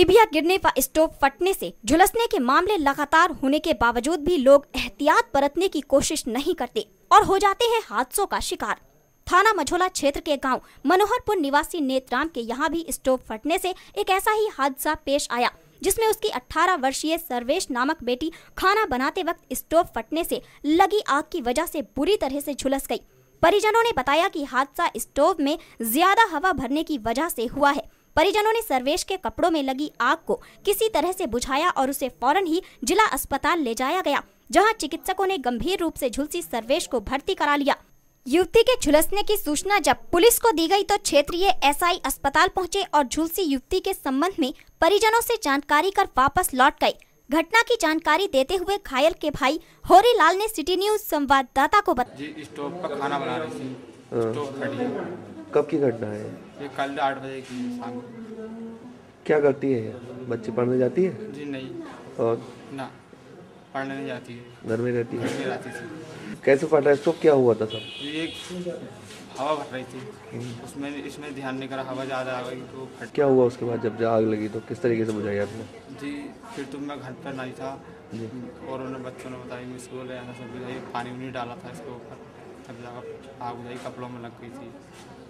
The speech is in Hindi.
डिबिया गिरने व स्टोव फटने से झुलसने के मामले लगातार होने के बावजूद भी लोग एहतियात बरतने की कोशिश नहीं करते और हो जाते हैं हादसों का शिकार थाना मझोला क्षेत्र के गांव मनोहरपुर निवासी नेतराम के यहाँ भी स्टोव फटने से एक ऐसा ही हादसा पेश आया जिसमें उसकी 18 वर्षीय सर्वेश नामक बेटी खाना बनाते वक्त स्टोव फटने से लगी आग की वजह से बुरी तरह से झुलस गई परिजनों ने बताया कि हादसा स्टोव में ज्यादा हवा भरने की वजह से हुआ है परिजनों ने सर्वेश के कपड़ों में लगी आग को किसी तरह से बुझाया और उसे फौरन ही जिला अस्पताल ले जाया गया जहां चिकित्सकों ने गंभीर रूप से झुलसी सर्वेश को भर्ती करा लिया युवती के झुलसने की सूचना जब पुलिस को दी गई तो क्षेत्रीय एसआई अस्पताल पहुंचे और झुलसी युवती के संबंध में परिजनों से जानकारी कर वापस लौट गए घटना की जानकारी देते हुए घायल के भाई होरी लाल ने सिटी न्यूज संवाददाता को बताया कब की घटना है ये कल आठ बजे की शाम क्या करती है बच्चे पढ़ने जाती है जी नहीं और ना पढ़ने नहीं जाती है घर में रहती है में रहती थी कैसे पढ़ रहा है इसको क्या हुआ था सब ये हवा भर रही थी हम्म। उसमें इसमें ध्यान नहीं करा हवा ज़्यादा आ गई तो फट क्या हुआ उसके बाद जब आग लगी तो किस तरीके से बुझाई आपने जी फिर तो मैं घर पर नहीं था और उन्होंने बच्चों ने बताया मिस बोले पानी उनी डाला था इसके ऊपर आग बुझाई कपड़ों में लग गई थी